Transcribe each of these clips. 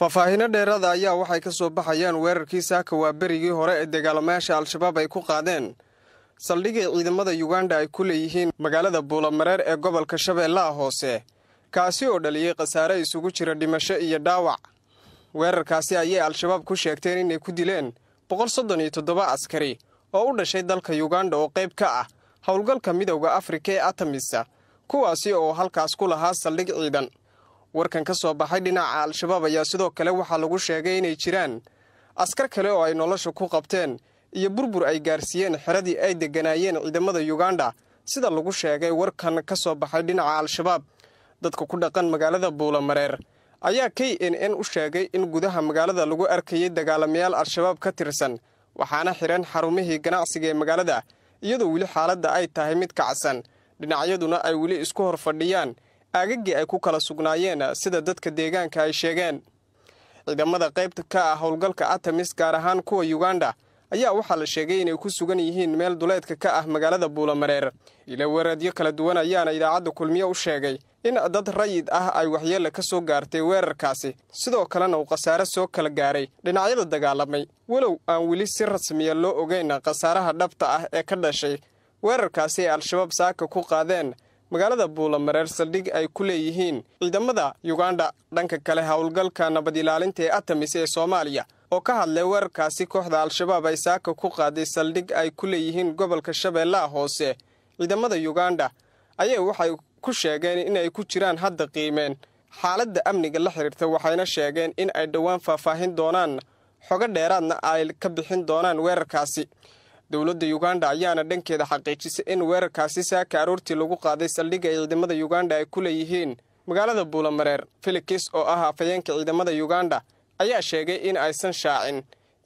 faahfaahino dheerada ah ayaa waxay ka soo baxayaan weerarkii saaka waa berigii hore ee dagaalamayaasha al-shabaab ay ku qaadeen saldhigii ciidamada yuganda ay ku leeyihiin magaalada buulamareer ee gobolka shabeellaha hoose kaasi oo dhaliyey khasaare isugu jira dhimasho iyo dhaawac weerarkaasi ayay al-shabaab ku sheegteen inay ku dileen boqol soddon iyo toddoba askari oo u dhashay dalka yuganda oo qayb ka ah howlgalka midowda afrika ee atamisa kuwaasi oo halkaas ku lahaa saldhig ciidan warkan ka soo baxay dhinaca al-shabaab ayaa sidoo kale waxaa lagu sheegay inay jiraan askar kale oo ay nolosha ku qabteen iyo burbur ay gaarsiiyeen xeradii ay degganaayeen ciidamada yuganda sida lagu sheegay warkan ka soo baxay dhinaca al-shabaab dadka ku dhaqan magaalada buulamareer ayaa k n n u sheegay in gudaha magaalada lagu arkayay dagaalamayaal al-shabaab ka tirsan waxaana xidhan xarumihii ganacsiga ee magaalada iyadoo weli xaaladda ay tahay mid kacsan dhinacyaduna ay weli isku hor fadhiyaan aagagii ay ku kala sugnaayeen sida dadka deegaanka ay sheegeen ciidamada qaybta ka ah howlgalka atemis gaar ahaan kuwa yuganda ayaa waxaa la sheegay inay ku sugan yihiin meel duleedka ka ah magaalada buulamareer ilaweeradyo kala duwan ayaana idaacadda kulmiyo u sheegay in dad rayid ah ay waxyeella ka soo gaartay weerarkaasi sidoo kalena uu khasaare soo kala gaaray dhinacyada dagaalamay walow aan weli si rasmiya loo ogeyn khasaaraha dhabta ah ee ka dhashay weerarkaasi ay al-shabaab saaka ku qaadeen magaalada buulamareer saldhig ay ku leeyihiin ciidamada yugandha dhanka kale howlgalka nabad ilaalinta ee atamis ee soomaaliya oo ka hadlay weerarkaasi kooxda al-shabaab ay saaka ku qaaday saldhig ay ku leeyihiin gobolka shabeellaha hoose ciidamada yugandha ayay waxay ku sheegeen inay ku jiraan hadda qiimeen xaaladda amniga la xidhiirta waxayna sheegeen in ay dhowaan faahfaahin doonaan xogo dheeraadna ay ka bixin doonaan weerarkaasi dowladda yuganda ayaana dhankeeda xaqiijisay in weerarkaasi saaka aroortii lagu qaaday saldhigga ciidamada yuganda ay ku leeyihiin magaalada buulamareer filikis oo ah afhayeenka ciidamada yuganda ayaa sheegay in aysan shaacin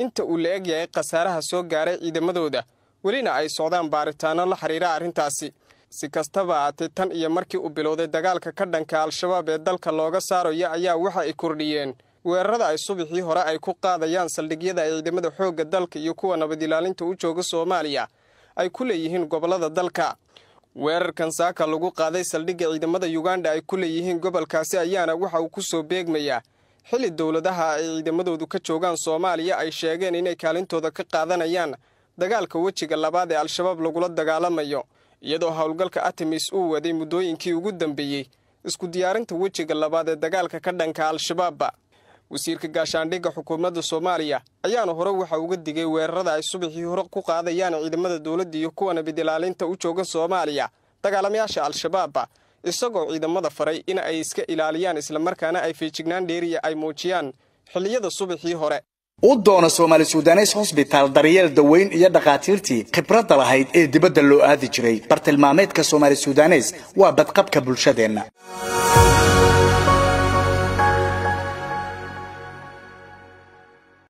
inta uu la eg yahay khasaaraha soo gaaray ciidamadooda welina ay socdaan baaritaano la xidhiira arrintaasi si kastaba aatay tan iyo markii uu bilowday dagaalka ka dhanka al-shabaab ee dalka looga saarayo ayaa waxa ay kordhiyeen weerarada ay subaxii hore ay ku qaadayaan saldhigyada ay ciidamada xoogga dalka iyo kuwa nabad ilaalinta u jooga soomaaliya ay ku leeyihiin gobollada dalka weerarkan saaka lagu qaaday saldhigga ciidamada yuganda ay ku leeyihiin gobolkaasi ayaana waxa uu ku soo beegmayaa xilli dowladaha ay ciidamadoodu ka joogaan soomaaliya ay sheegeen inay kaalintooda ka qaadanayaan dagaalka wejiga labaad ee al-shabaab lagula dagaalamayo iyadoo howlgalka atamis uu waday muddooyinkii ugu dambeeyey isku diyaarinta wejiga labaad ee dagaalka ka dhanka al-shabaabba wasiirka gaashaandhigga xukuumadda soomaaliya ayaana hore waxa uga digay weerarada ay subaxii hore ku qaadayaan ciidamada dowladda iyo kuwa bidilaalinta u jooga soomaaliya dagaalamayaasha al-shabaabba isagoo ciidamada faray in ay iska ilaaliyaan islamarkaana ay feejignaan dheeriya ay muujiyaan xilliyada subaxii hore u doona soomaali sudanes hosbitaal daryeel daweyn iyo dhakhaatiirtii khibradda lahayd ee dibadda loo aadi jiray bartilmaameedka soomaali sudanes waa badqabka bulshadeenna